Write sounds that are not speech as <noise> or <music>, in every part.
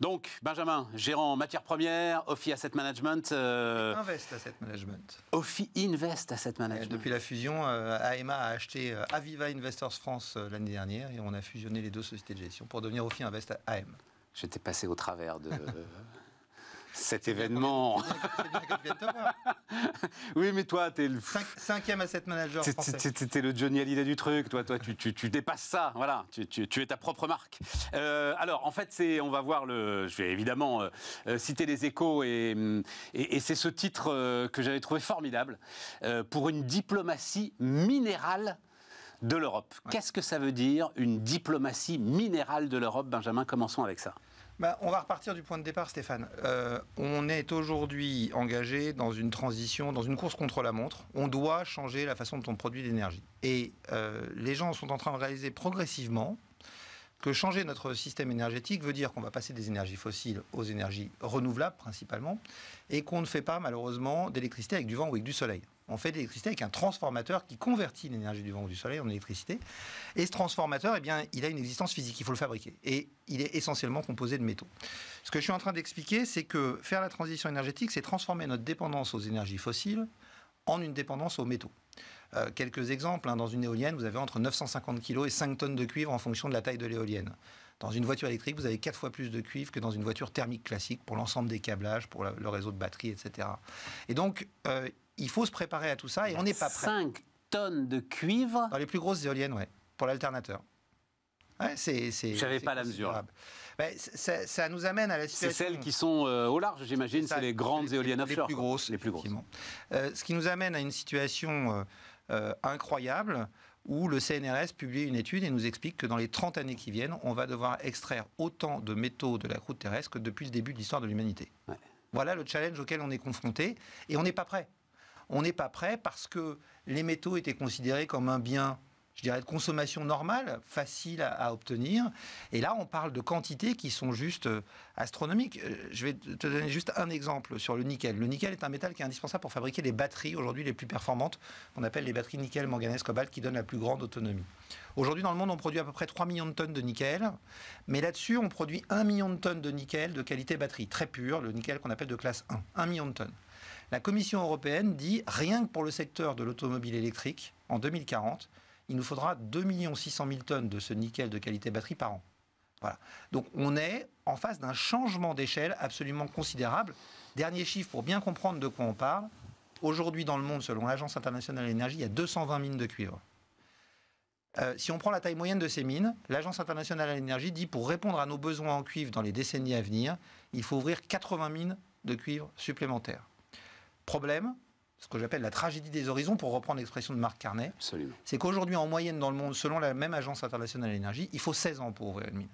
Donc, Benjamin, gérant matières premières, Offi Asset Management. Euh, Invest Asset Management. Offi Invest Asset Management. depuis la fusion, AMA euh, a acheté euh, Aviva Investors France l'année dernière et on a fusionné les deux sociétés de gestion pour devenir Offi Invest AM. J'étais passé au travers de. <laughs> cet événement. oui, mais toi, t'es le. Cinquième cinquième asset manager. T'es le Johnny Hallyday du truc. Toi, toi tu, dépasses ça. Voilà. Tu, es ta propre marque. Euh, alors, en fait, c'est, on va voir le. Je vais évidemment euh, euh, citer les échos et, c'est ce titre que j'avais trouvé formidable pour une diplomatie minérale de l'Europe. Qu'est-ce que ça veut dire une diplomatie minérale de l'Europe Benjamin, commençons avec ça. Bah, on va repartir du point de départ, Stéphane. Euh, on est aujourd'hui engagé dans une transition, dans une course contre la montre. On doit changer la façon dont on produit l'énergie. Et euh, les gens sont en train de réaliser progressivement que changer notre système énergétique veut dire qu'on va passer des énergies fossiles aux énergies renouvelables principalement, et qu'on ne fait pas malheureusement d'électricité avec du vent ou avec du soleil on fait de l'électricité avec un transformateur qui convertit l'énergie du vent ou du soleil en électricité. Et ce transformateur, eh bien, il a une existence physique, il faut le fabriquer. Et il est essentiellement composé de métaux. Ce que je suis en train d'expliquer, c'est que faire la transition énergétique, c'est transformer notre dépendance aux énergies fossiles en une dépendance aux métaux. Euh, quelques exemples, hein. dans une éolienne, vous avez entre 950 kg et 5 tonnes de cuivre en fonction de la taille de l'éolienne. Dans une voiture électrique, vous avez quatre fois plus de cuivre que dans une voiture thermique classique pour l'ensemble des câblages, pour le réseau de batterie, etc. Et donc, euh, il faut se préparer à tout ça et on n'est pas prêt. 5 tonnes de cuivre Dans les plus grosses éoliennes, oui, pour l'alternateur. Ouais, Je n'avais pas la mesure. ça, nous amène à la situation. C'est celles qui sont euh, au large, j'imagine, c'est, les grandes éoliennes offshore. Les plus grosses. Les plus euh, ce qui nous amène à une situation euh, incroyable où le CNRS publie une étude et nous explique que dans les 30 années qui viennent, on va devoir extraire autant de métaux de la croûte terrestre que depuis le début de l'histoire de l'humanité. Voilà le challenge auquel on est confronté et on n'est pas prêt on n'est pas prêt parce que les métaux étaient considérés comme un bien je dirais, de consommation normale, facile à, obtenir. Et là, on parle de quantités qui sont juste euh, astronomiques. Euh, je vais te donner juste un exemple sur le nickel. Le nickel est un métal qui est indispensable pour fabriquer les batteries aujourd'hui les plus performantes, qu'on appelle les batteries nickel, manganèse, cobalt, qui donnent la plus grande autonomie. Aujourd'hui, dans le monde, on produit à peu près 3 millions de tonnes de nickel, mais là-dessus, on produit 1 million de tonnes de nickel de qualité batterie, très pure, le nickel qu'on appelle de classe 1. 1 million de tonnes. La Commission européenne dit, rien que pour le secteur de l'automobile électrique, en 2040, il nous faudra 2 600 000 tonnes de ce nickel de qualité batterie par an. Voilà. Donc on est en face d'un changement d'échelle absolument considérable. Dernier chiffre pour bien comprendre de quoi on parle. Aujourd'hui dans le monde, selon l'Agence internationale de l'énergie, il y a 220 mines de cuivre. Euh, si on prend la taille moyenne de ces mines, l'Agence internationale de l'énergie dit pour répondre à nos besoins en cuivre dans les décennies à venir, il faut ouvrir 80 mines de cuivre supplémentaires. Problème, ce que j'appelle la tragédie des horizons, pour reprendre l'expression de Marc Carnet. C'est qu'aujourd'hui, en moyenne dans le monde, selon la même agence internationale de l'énergie, il faut 16 ans pour ouvrir une mine.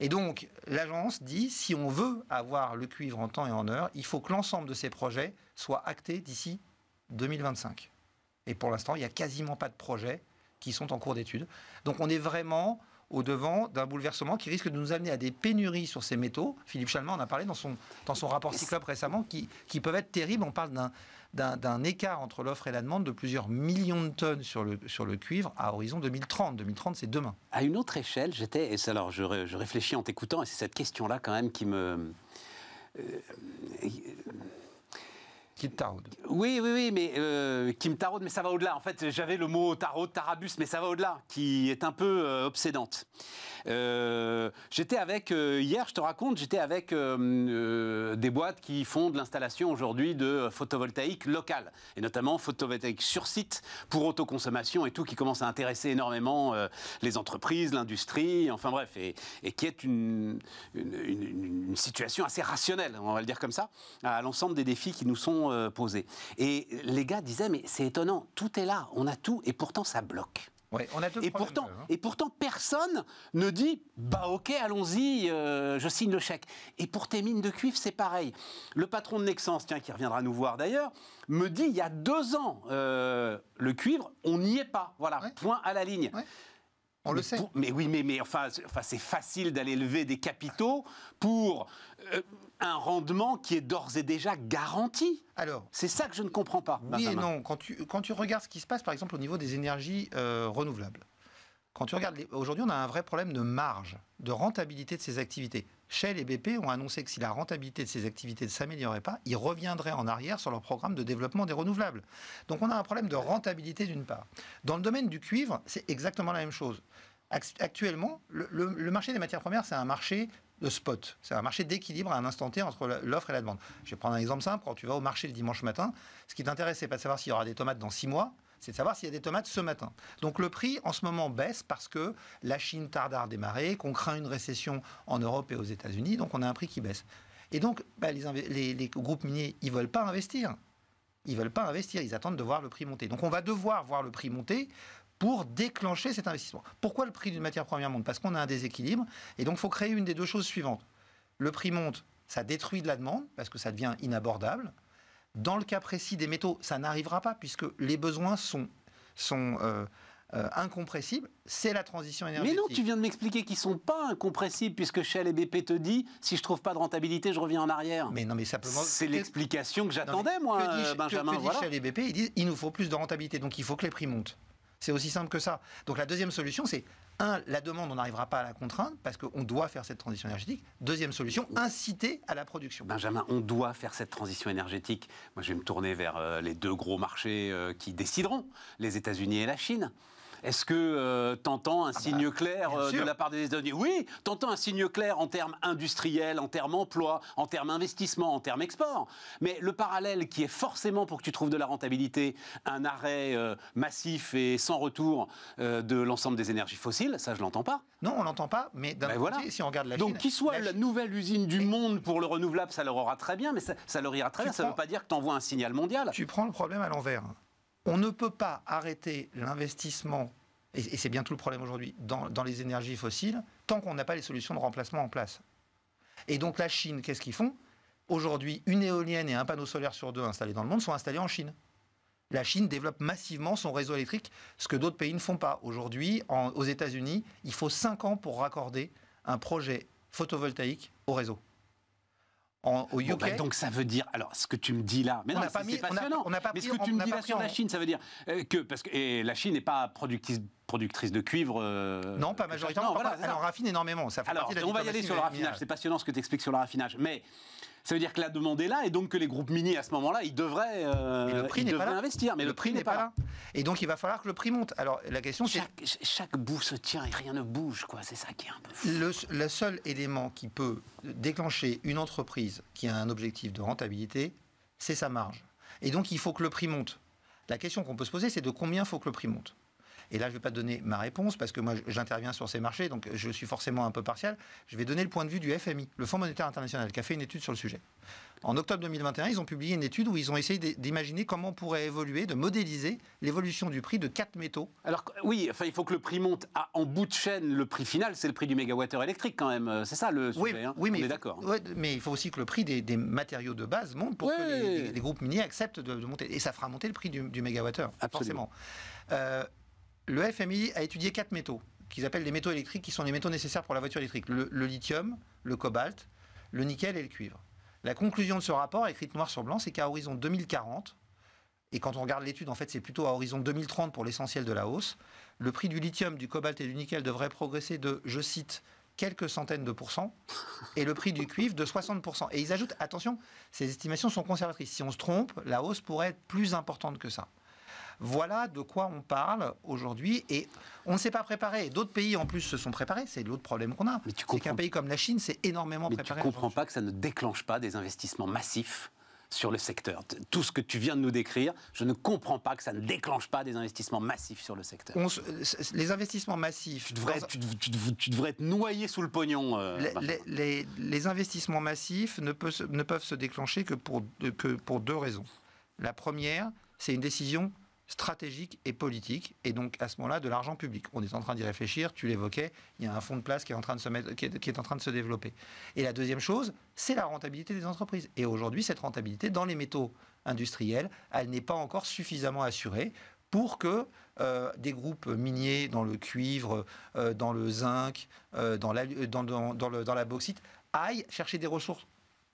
Et donc, l'agence dit, si on veut avoir le cuivre en temps et en heure, il faut que l'ensemble de ces projets soient actés d'ici 2025. Et pour l'instant, il n'y a quasiment pas de projets qui sont en cours d'étude. Donc, on est vraiment au devant d'un bouleversement qui risque de nous amener à des pénuries sur ces métaux. Philippe Chalmin en a parlé dans son, dans son rapport Cyclope récemment, qui, qui peuvent être terribles. On parle d'un d'un écart entre l'offre et la demande de plusieurs millions de tonnes sur le, sur le cuivre à horizon 2030. 2030, c'est demain. À une autre échelle, j'étais, alors je, réfléchis en t'écoutant, et c'est cette question-là quand même qui me... Euh, oui, oui, oui, mais qui euh, me Tarot, mais ça va au-delà. En fait, j'avais le mot Tarot, Tarabus, mais ça va au-delà, qui est un peu euh, obsédante. Euh, j'étais avec, hier, je te raconte, j'étais avec des boîtes qui font de l'installation aujourd'hui de photovoltaïque locale, et notamment photovoltaïque sur site pour autoconsommation et tout, qui commence à intéresser énormément les entreprises, l'industrie, enfin bref, et, qui est une, situation assez rationnelle, on va le dire comme ça, à l'ensemble des défis qui nous sont euh, poser Et les gars disaient, mais c'est étonnant, tout est là, on a tout, et pourtant ça bloque. et, pourtant, hein. et pourtant, personne ne dit bah ok, allons-y, euh, je signe le chèque. Et pour tes mines de cuivre, c'est pareil. Le patron de Nexence, tiens, qui reviendra nous voir d'ailleurs, me dit il y a deux ans, euh, le cuivre, on n'y est pas. Voilà, point à la ligne. On le sait. mais oui, mais, enfin, c'est facile d'aller lever des capitaux pour euh, un rendement qui est d'ores et déjà garanti. Alors, c'est ça que je ne comprends pas. Oui et non. Quand tu, regardes ce qui se passe, par exemple, au niveau des énergies euh, renouvelables, quand tu regardes, aujourd'hui, on a un vrai problème de marge, de rentabilité de ces activités. Shell et BP ont annoncé que si la rentabilité de ces activités ne s'améliorait pas, ils reviendraient en arrière sur leur programme de développement des renouvelables. Donc on a un problème de rentabilité d'une part. Dans le domaine du cuivre, c'est exactement la même chose. Actuellement, le, marché des matières premières, c'est un marché de spot. C'est un marché d'équilibre à un instant T entre l'offre et la demande. Je vais prendre un exemple simple. Quand tu vas au marché le dimanche matin, ce qui t'intéresse, n'est pas de savoir s'il y aura des tomates dans six mois, c'est de savoir s'il y a des tomates ce matin. Donc le prix en ce moment baisse parce que la Chine tarde à redémarrer, qu'on craint une récession en Europe et aux États-Unis, donc on a un prix qui baisse. Et donc bah, les, groupes miniers, ils veulent pas investir. Ils veulent pas investir, ils attendent de voir le prix monter. Donc on va devoir voir le prix monter pour déclencher cet investissement. Pourquoi le prix d'une matière première monte Parce qu'on a un déséquilibre et donc il faut créer une des deux choses suivantes. Le prix monte, ça détruit de la demande parce que ça devient inabordable. Dans le cas précis des métaux, ça n'arrivera pas puisque les besoins sont, sont euh, euh, incompressibles. C'est la transition énergétique. Mais non, tu viens de m'expliquer qu'ils sont pas incompressibles puisque Shell et BP te dit si je trouve pas de rentabilité, je reviens en arrière. Mais non, mais simplement. C'est l'explication que j'attendais, moi, que Benjamin. Que, dit Shell et BP Ils disent il nous faut plus de rentabilité, donc il faut que les prix montent. C'est aussi simple que ça. Donc la deuxième solution, c'est un, la demande, on n'arrivera pas à la contraindre parce qu'on doit faire cette transition énergétique. Deuxième solution, inciter à la production. Benjamin, on doit faire cette transition énergétique. Moi, je vais me tourner vers euh, les deux gros marchés euh, qui décideront, les États-Unis et la Chine. Est-ce que tu euh, t'entends un ah signe bah, clair euh, de la part des États-Unis Oui, t'entends un signe clair en termes industriels, en termes emploi, en termes investissement, en termes export. Mais le parallèle qui est forcément, pour que tu trouves de la rentabilité, un arrêt euh, massif et sans retour de l'ensemble des énergies fossiles, ça je l'entends pas. Non, on l'entend pas, mais d'un ben côté, voilà. si on regarde la Donc, Donc qui soit la, nouvelle usine du monde pour le renouvelable, ça leur aura très bien, mais ça, leur ira très bien. Ça ne veut pas dire que tu envoies un signal mondial. Tu prends le problème à l'envers. On ne peut pas arrêter l'investissement, et, c'est bien tout le problème aujourd'hui, dans, les énergies fossiles, tant qu'on n'a pas les solutions de remplacement en place. Et donc la Chine, qu'est-ce qu'ils font Aujourd'hui, une éolienne et un panneau solaire sur deux installés dans le monde sont installés en Chine. La Chine développe massivement son réseau électrique, ce que d'autres pays ne font pas. Aujourd'hui, aux États-Unis, il faut 5 ans pour raccorder un projet photovoltaïque au réseau au bah, donc ça veut dire, alors ce que tu me dis là, mais c'est passionnant. On pas mais ce que tu me dis là sur la Chine, ça veut dire euh, que parce que la Chine n'est pas productrice productrice de cuivre. Euh, non, pas majoritairement. elle en raffine énormément. Ça alors, on va y aller sur le raffinage. C'est passionnant ce que tu expliques sur le raffinage. Mais ça veut dire que la demande est là et donc que les groupes miniers à ce moment-là, ils devraient, euh, investir. Mais le, prix, n'est pas, là. Et donc il va falloir que le prix monte. Alors la question c'est. Chaque, bout se tient et rien ne bouge, quoi. C'est ça qui est un peu. Le, le seul élément qui peut déclencher une entreprise qui a un objectif de rentabilité, c'est sa marge. Et donc il faut que le prix monte. La question qu'on peut se poser, c'est de combien faut que le prix monte et là, je ne vais pas donner ma réponse parce que moi, j'interviens sur ces marchés, donc je suis forcément un peu partial. Je vais donner le point de vue du FMI, le Fonds monétaire international, qui a fait une étude sur le sujet. En octobre 2021, ils ont publié une étude où ils ont essayé d'imaginer comment on pourrait évoluer, de modéliser l'évolution du prix de quatre métaux. Alors oui, enfin, il faut que le prix monte à, en bout de chaîne. Le prix final, c'est le prix du mégawattheure électrique quand même. Euh, c'est ça le sujet. Oui, hein. oui mais, on est d'accord. Hein. mais il faut aussi que le prix des, matériaux de base monte pour que les, groupes miniers acceptent de, monter. Et ça fera monter le prix du, du mégawattheure, forcément. Euh, le FMI a étudié quatre métaux, qu'ils appellent les métaux électriques, qui sont les métaux nécessaires pour la voiture électrique. Le, lithium, le cobalt, le nickel et le cuivre. La conclusion de ce rapport, écrite noir sur blanc, c'est qu'à horizon 2040, et quand on regarde l'étude, en fait, c'est plutôt à horizon 2030 pour l'essentiel de la hausse, le prix du lithium, du cobalt et du nickel devrait progresser de, je cite, quelques centaines de pourcents, et le prix du cuivre de 60%. Et ils ajoutent, attention, ces estimations sont conservatrices. Si on se trompe, la hausse pourrait être plus importante que ça. Voilà de quoi on parle aujourd'hui et on ne s'est pas préparé. D'autres pays en plus se sont préparés, c'est l'autre problème qu'on a. Mais tu qu'un pays comme la Chine s'est énormément préparé. Mais tu comprends pas que ça ne déclenche pas des investissements massifs sur le secteur. Tout ce que tu viens de nous décrire, je ne comprends pas que ça ne déclenche pas des investissements massifs sur le secteur. les investissements massifs. Tu devrais, être noyé sous le pognon. Euh, les, investissements massifs ne, peuvent se déclencher que pour deux raisons. La première, c'est une décision stratégique et politique, et donc à ce moment-là de l'argent public. On est en train d'y réfléchir, tu l'évoquais, il y a un fonds de place qui est en train de se, mettre, qui est, en train de se développer. Et la deuxième chose, c'est la rentabilité des entreprises. Et aujourd'hui, cette rentabilité dans les métaux industriels, elle n'est pas encore suffisamment assurée pour que euh, des groupes miniers dans le cuivre, euh, dans le zinc, euh, dans, la, dans, le, dans la bauxite, aillent chercher des ressources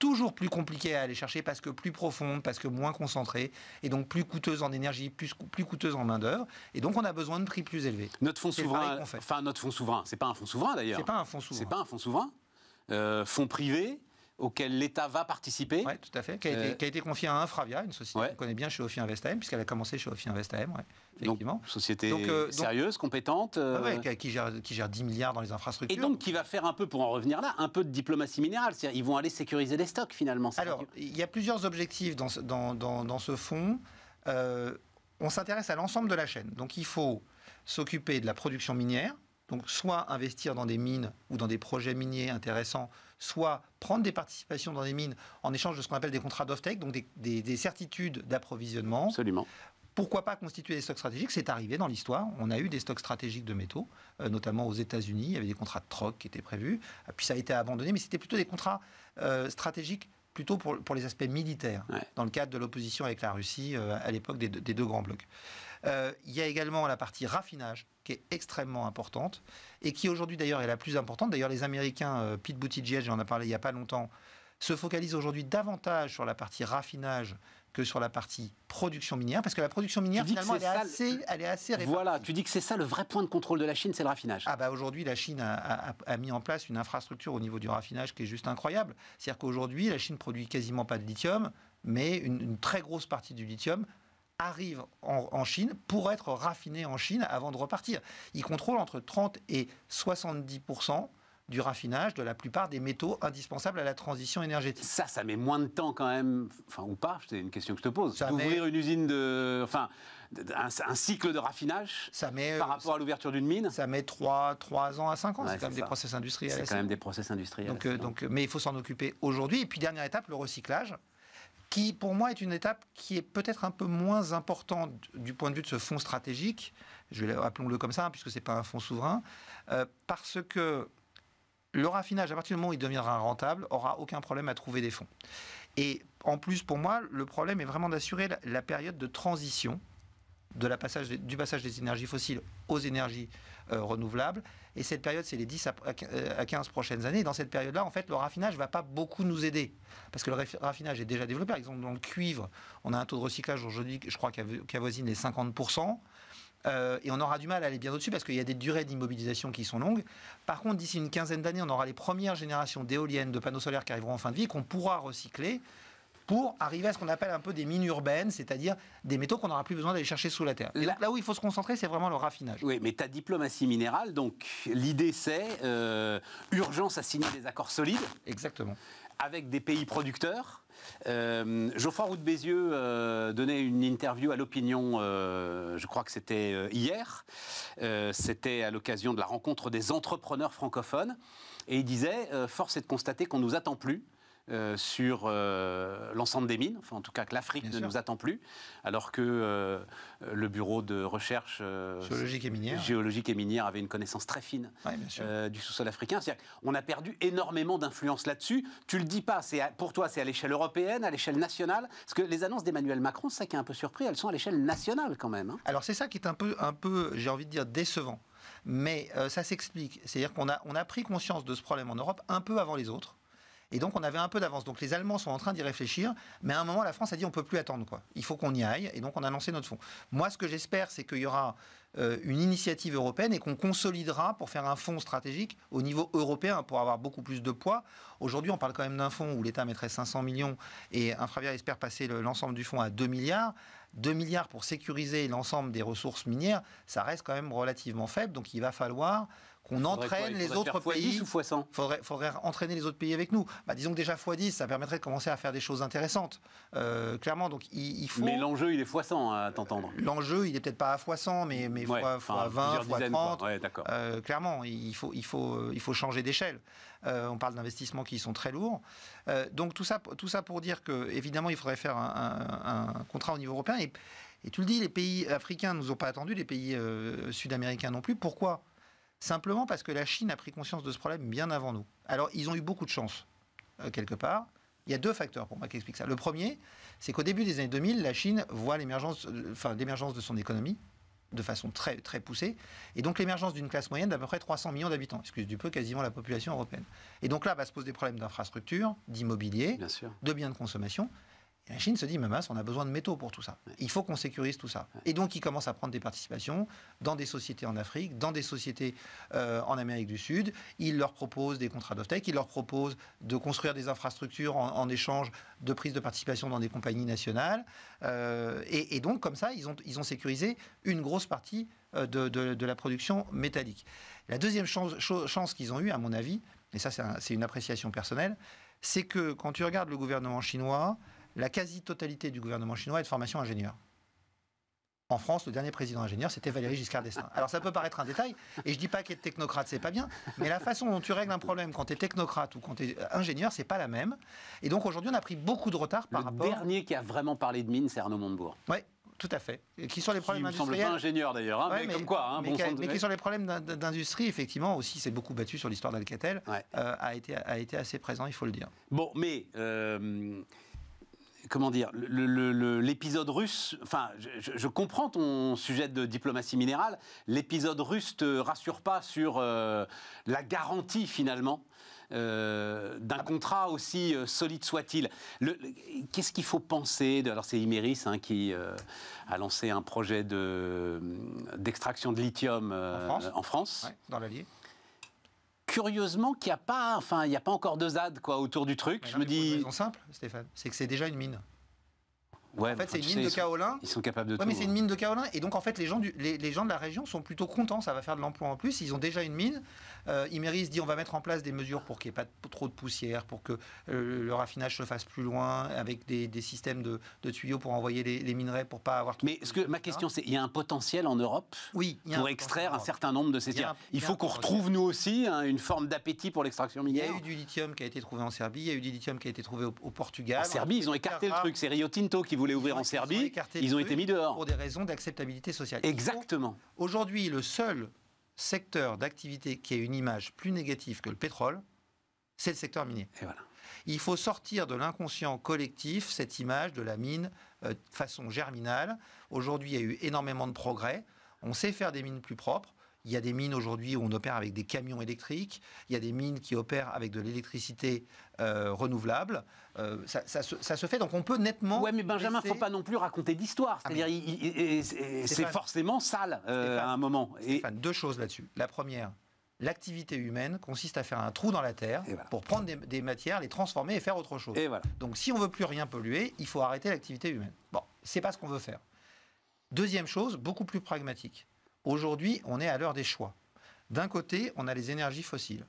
toujours plus compliqué à aller chercher parce que plus profonde, parce que moins concentrée et donc plus coûteuse en énergie, plus, coûteuse en main d'œuvre, Et donc on a besoin de prix plus élevés. Notre fonds souverain, enfin notre fonds souverain, c'est pas un fonds souverain d'ailleurs. C'est pas un fonds souverain. C'est pas un fonds souverain. Euh, fonds privés auquel l'État va participer. tout à fait, euh, qui a, été, confié à Infravia, une société qu'on connaît bien chez Ophi Invest puisqu'elle a commencé chez Ophi Invest AM, effectivement. société euh, sérieuse, compétente. Euh, ah qui, gère, qui, gère, 10 milliards dans les infrastructures. Et donc qui va faire un peu, pour en revenir là, un peu de diplomatie minérale. C'est-à-dire ils vont aller sécuriser les stocks finalement. Alors, il y a plusieurs objectifs dans ce, dans, dans, ce fonds. on s'intéresse à l'ensemble de la chaîne. Donc il faut s'occuper de la production minière, donc soit investir dans des mines ou dans des projets miniers intéressants, soit prendre des participations dans des mines en échange de ce qu'on appelle des contrats d'off-take, donc des, certitudes d'approvisionnement. Absolument. Pourquoi pas constituer des stocks stratégiques C'est arrivé dans l'histoire. On a eu des stocks stratégiques de métaux, euh, notamment aux États-Unis. Il y avait des contrats de troc qui étaient prévus. Euh, puis ça a été abandonné, mais c'était plutôt des contrats euh, stratégiques plutôt pour, les aspects militaires, dans le cadre de l'opposition avec la Russie à l'époque des, deux grands blocs. Euh, il y a également la partie raffinage qui est extrêmement importante et qui aujourd'hui d'ailleurs est la plus importante. D'ailleurs, les Américains, euh, Pete Buttigieg, j'en ai parlé il y a pas longtemps, se focalisent aujourd'hui davantage sur la partie raffinage que sur la partie production minière, parce que la production minière, finalement, elle est, assez, Voilà, tu dis que c'est ça le vrai point de contrôle de la Chine, c'est le raffinage. Ah bah aujourd'hui, la Chine a, mis en place une infrastructure au niveau du raffinage qui est juste incroyable. C'est-à-dire qu'aujourd'hui, la Chine produit quasiment pas de lithium, mais une très grosse partie du lithium arrivent en, Chine pour être raffinés en Chine avant de repartir. Ils contrôlent entre 30 et 70 du raffinage de la plupart des métaux indispensables à la transition énergétique. Ça, ça met moins de temps quand même, enfin ou pas, c'est une question que je te pose, d'ouvrir une usine de... Enfin, un, cycle de raffinage ça met, euh, par rapport à l'ouverture d'une mine Ça met 3, 3 ans à 5 ans, c'est quand même des process industriels. C'est quand même des process industriels. Donc, euh, donc, euh, mais il faut s'en occuper aujourd'hui. Et puis dernière étape, le recyclage qui pour moi est une étape qui est peut-être un peu moins importante du point de vue de ce fonds stratégique, je vais le comme ça, hein, puisque ce n'est pas un fonds souverain, euh, parce que le raffinage, à partir du moment où il deviendra rentable, aura aucun problème à trouver des fonds. Et en plus, pour moi, le problème est vraiment d'assurer la, période de transition de la passage, du passage des énergies fossiles aux énergies euh, renouvelables. Et cette période, c'est les 10 à 15 prochaines années. dans cette période-là, en fait, le raffinage va pas beaucoup nous aider. Parce que le raffinage est déjà développé. Par exemple, dans le cuivre, on a un taux de recyclage aujourd'hui, je crois, qui avoisine les 50%. Euh, et on aura du mal à aller bien au-dessus parce qu'il y a des durées d'immobilisation qui sont longues. Par contre, d'ici une quinzaine d'années, on aura les premières générations d'éoliennes, de panneaux solaires qui arriveront en fin de vie, qu'on pourra recycler pour arriver à ce qu'on appelle un peu des mines urbaines, c'est-à-dire des métaux qu'on n'aura plus besoin d'aller chercher sous la terre. Là, où il faut se concentrer, c'est vraiment le raffinage. Oui, mais ta diplomatie minérale, donc l'idée c'est euh, urgence à signer des accords solides. Exactement. Avec des pays producteurs. Euh, Geoffroy Roux de Bézieux euh, donnait une interview à l'opinion, je crois que c'était hier. c'était à l'occasion de la rencontre des entrepreneurs francophones. Et il disait Force est de constater qu'on ne nous attend plus. Euh, sur euh, l'ensemble des mines, enfin en tout cas que l'Afrique ne nous attend plus, alors que euh, le bureau de recherche géologique, et minière. géologique et avait une connaissance très fine du sous-sol africain. On a perdu énormément d'influence là-dessus. Tu le dis pas, c'est pour toi c'est à l'échelle européenne, à l'échelle nationale, parce que les annonces d'Emmanuel Macron, c'est ça qui est un peu surpris, elles sont à l'échelle nationale quand même. Hein. Alors c'est ça qui est un peu, un peu, j'ai envie de dire décevant. Mais ça s'explique. C'est-à-dire qu'on a, on a pris conscience de ce problème en Europe un peu avant les autres. Et donc on avait un peu d'avance. Donc les Allemands sont en train d'y réfléchir, mais à un moment la France a dit on peut plus attendre quoi. Il faut qu'on y aille et donc on a lancé notre fonds. Moi ce que j'espère c'est qu'il y aura euh, une initiative européenne et qu'on consolidera pour faire un fonds stratégique au niveau européen pour avoir beaucoup plus de poids. Aujourd'hui on parle quand même d'un fonds où l'État mettrait 500 millions et Infravia espère passer l'ensemble du fonds à 2 milliards. 2 milliards pour sécuriser l'ensemble des ressources minières, ça reste quand même relativement faible. Donc il va falloir qu'on entraîne les autres pays. Il faudrait, faudrait, entraîner les autres pays avec nous. Bah, disons que déjà fois 10 ça permettrait de commencer à faire des choses intéressantes. Euh, clairement, donc il, faut. Mais l'enjeu, il est fois 100 hein, à t'entendre. L'enjeu, il n'est peut-être pas à x100, mais, mais fois, 20, fois 30. Euh, clairement, il faut, il faut, euh, il faut changer d'échelle. on parle d'investissements qui sont très lourds. donc tout ça, tout ça pour dire que, évidemment, il faudrait faire un, contrat au niveau européen. Et, et tu le dis, les pays africains ne nous ont pas attendus, les pays sud-américains non plus. Pourquoi simplement parce que la Chine a pris conscience de ce problème bien avant nous. Alors, ils ont eu beaucoup de chance, euh, quelque part. Il y a deux facteurs pour moi qui expliquent ça. Le premier, c'est qu'au début des années 2000, la Chine voit l'émergence, euh, enfin, de son économie de façon très, très poussée, et donc l'émergence d'une classe moyenne d'à peu près 300 millions d'habitants, excuse du peu, quasiment la population européenne. Et donc là, va se posent des problèmes d'infrastructure, d'immobilier, de biens de consommation, la Chine se dit, mais on a besoin de métaux pour tout ça. Il faut qu'on sécurise tout ça. Et donc, ils commencent à prendre des participations dans des sociétés en Afrique, dans des sociétés euh, en Amérique du Sud. Ils leur proposent des contrats doff ils leur proposent de construire des infrastructures en, échange de prise de participation dans des compagnies nationales. Euh, et, donc, comme ça, ils ont, ils sécurisé une grosse partie euh, de, la production métallique. La deuxième chance, qu'ils ont eue, à mon avis, et ça c'est une appréciation personnelle, c'est que quand tu regardes le gouvernement chinois, la quasi-totalité du gouvernement chinois est de formation ingénieur. En France, le dernier président ingénieur, c'était Valéry Giscard d'Estaing. Alors ça peut paraître un détail, et je dis pas qu'être technocrate, c'est pas bien, mais la façon dont tu règles un problème quand tu es technocrate ou quand tu es ingénieur, c'est pas la même. Et donc aujourd'hui, on a pris beaucoup de retard par le rapport... Le dernier qui a vraiment parlé de mines, c'est Arnaud Montebourg. Oui, tout à fait. qui sont les problèmes qui me pas ingénieur d'ailleurs, hein, mais, comme quoi. Hein, mais, qui, sont les problèmes d'industrie, effectivement, aussi c'est beaucoup battu sur l'histoire d'Alcatel, euh, a, été, assez présent, il faut le dire. Bon, mais... Euh, comment dire, l'épisode russe, enfin, je, comprends ton sujet de diplomatie minérale, l'épisode russe te rassure pas sur euh, la garantie finalement euh, d'un contrat aussi euh, solide soit-il. Qu'est-ce qu'il faut penser de, Alors c'est Imeris hein, qui a lancé un projet d'extraction de, lithium en France, dans l'Allier curieusement qu'il n'y a pas, enfin, il y a pas encore deux ZAD quoi autour du truc. Bah je me dis. Une raison simple, Stéphane, c'est que c'est déjà une mine. Ouais, en fait, c'est une mine de kaolin. ils sont capables de ouais, mais c'est une hein. mine de kaolin. Et donc, en fait, les gens, les, gens de la région sont plutôt contents. Ça va faire de l'emploi en plus. Ils ont déjà une mine. Euh, dit on va mettre en place des mesures pour qu'il n'y ait pas trop de poussière, pour que euh, le raffinage se fasse plus loin, avec des, systèmes de, tuyaux pour envoyer les, minerais pour pas avoir. Mais ce que ma question c'est, il y a un potentiel en Europe pour extraire un certain nombre de ces tiers. Il, faut qu'on retrouve nous aussi hein, une forme d'appétit pour l'extraction minière. Il y a eu du lithium qui a été trouvé en Serbie, il y a eu du lithium qui a été trouvé au, Portugal. En Serbie, ils ont écarté le truc. C'est Rio Tinto qui voulait ouvrir en Serbie. ils ont été mis dehors pour des raisons d'acceptabilité sociale. Exactement. Aujourd'hui, le seul secteur d'activité qui a une image plus négative que le pétrole, c'est le secteur minier. Et voilà. Il faut sortir de l'inconscient collectif cette image de la mine euh, façon germinale. Aujourd'hui, il y a eu énormément de progrès. On sait faire des mines plus propres. Il y a des mines aujourd'hui où on opère avec des camions électriques. Il y a des mines qui opèrent avec de l'électricité euh, renouvelable. Euh, ça, se fait. Donc on peut nettement. Ouais, mais Benjamin, ne faut pas non plus raconter d'histoire. Ah, cest c'est forcément sale euh, à un moment. Et... deux choses là-dessus. La première, l'activité humaine consiste à faire un trou dans la terre pour prendre des, matières, les transformer et faire autre chose. Donc si on veut plus rien polluer, il faut arrêter l'activité humaine. Bon, c'est pas ce qu'on veut faire. Deuxième chose, beaucoup plus pragmatique. Aujourd'hui, on est à l'heure des choix. D'un côté, on a les énergies fossiles,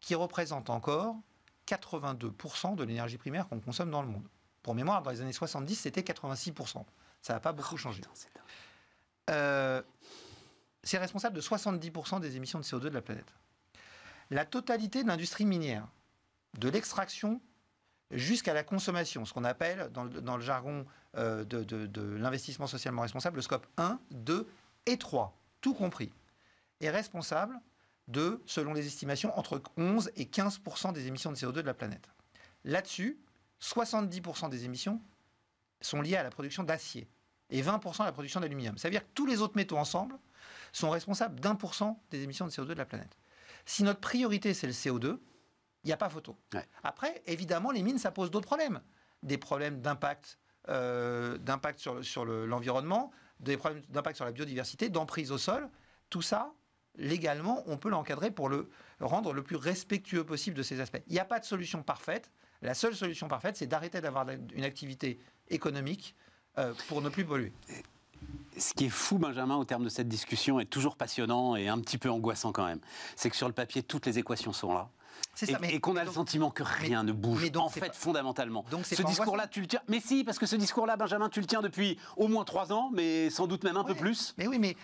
qui représentent encore 82% de l'énergie primaire qu'on consomme dans le monde. Pour mémoire, dans les années 70, c'était 86%. Ça n'a pas beaucoup ah, changé. Euh, c'est responsable de 70% des émissions de CO2 de la planète. La totalité de l'industrie minière, de l'extraction jusqu'à la consommation, ce qu'on appelle dans le, jargon euh, de, de l'investissement socialement responsable, le scope 1, 2 étroit, tout compris, est responsable de, selon les estimations, entre 11 et 15 des émissions de CO2 de la planète. Là-dessus, 70% des émissions sont liées à la production d'acier et 20% à la production d'aluminium. Ça veut dire que tous les autres métaux ensemble sont responsables d'un des émissions de CO2 de la planète. Si notre priorité, c'est le CO2, il n'y a pas photo. Après, évidemment, les mines, ça pose d'autres problèmes. Des problèmes d'impact euh, d'impact sur, l'environnement, des problèmes d'impact sur la biodiversité, d'emprise au sol, tout ça, légalement, on peut l'encadrer pour le rendre le plus respectueux possible de ces aspects. Il n'y a pas de solution parfaite. La seule solution parfaite, c'est d'arrêter d'avoir une activité économique euh, pour ne plus polluer. Ce qui est fou, Benjamin, au terme de cette discussion, est toujours passionnant et un petit peu angoissant quand même, c'est que sur le papier, toutes les équations sont là et, qu'on a le sentiment que rien ne bouge, Mais en fait, fondamentalement. ce discours-là, tu le tiens. Mais si, parce que ce discours-là, Benjamin, tu le tiens depuis au moins trois ans, mais sans doute même un peu plus. Mais oui, mais.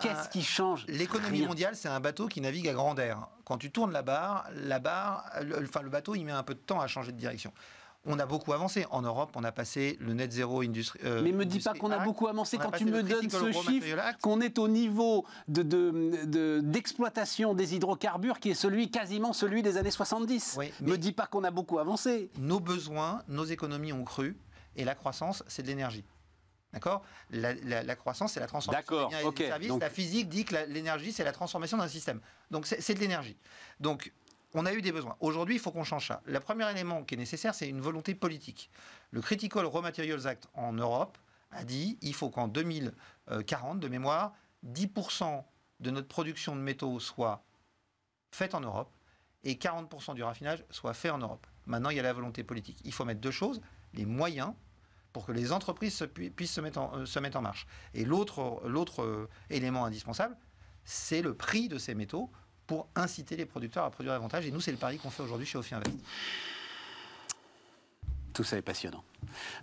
Qu'est-ce qui change L'économie mondiale, c'est un bateau qui navigue à grand air. Quand tu tournes la barre, la barre, enfin, le bateau, il met un peu de temps à changer de direction on a beaucoup avancé. En Europe, on a passé le net zéro industrie. Euh, mais mais me dis pas qu'on a beaucoup avancé quand tu me donnes ce chiffre qu'on est au niveau d'exploitation de, de, des hydrocarbures qui est celui quasiment celui des années 70. Ne me dis pas qu'on a beaucoup avancé. Nos besoins, nos économies ont cru et la croissance, c'est de l'énergie. D'accord la, croissance, c'est la transformation D'accord. La physique dit que l'énergie, c'est la transformation d'un système. Donc, c'est de l'énergie. Donc, on a eu des besoins. Aujourd'hui, il faut qu'on change ça. Le premier élément qui est nécessaire, c'est une volonté politique. Le Critical Raw Materials Act en Europe a dit il faut qu'en 2040, de mémoire, 10% de notre production de métaux soit faite en Europe et 40% du raffinage soit fait en Europe. Maintenant, il y a la volonté politique. Il faut mettre deux choses, les moyens pour que les entreprises puissent euh, se mettre en, marche. Et l'autre euh, élément indispensable, c'est le prix de ces métaux pour inciter les producteurs à produire davantage. Et nous, c'est le pari qu'on fait aujourd'hui chez Ophi Invest. Tout ça est passionnant.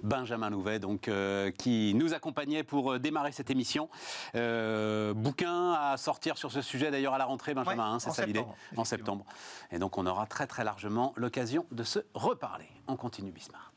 Benjamin Louvet, donc, euh, qui nous accompagnait pour euh, démarrer cette émission. Euh, bouquin à sortir sur ce sujet d'ailleurs à la rentrée, Benjamin, hein, c'est ça l'idée En septembre. Et donc on aura très très largement l'occasion de se reparler. On continue Bismarck.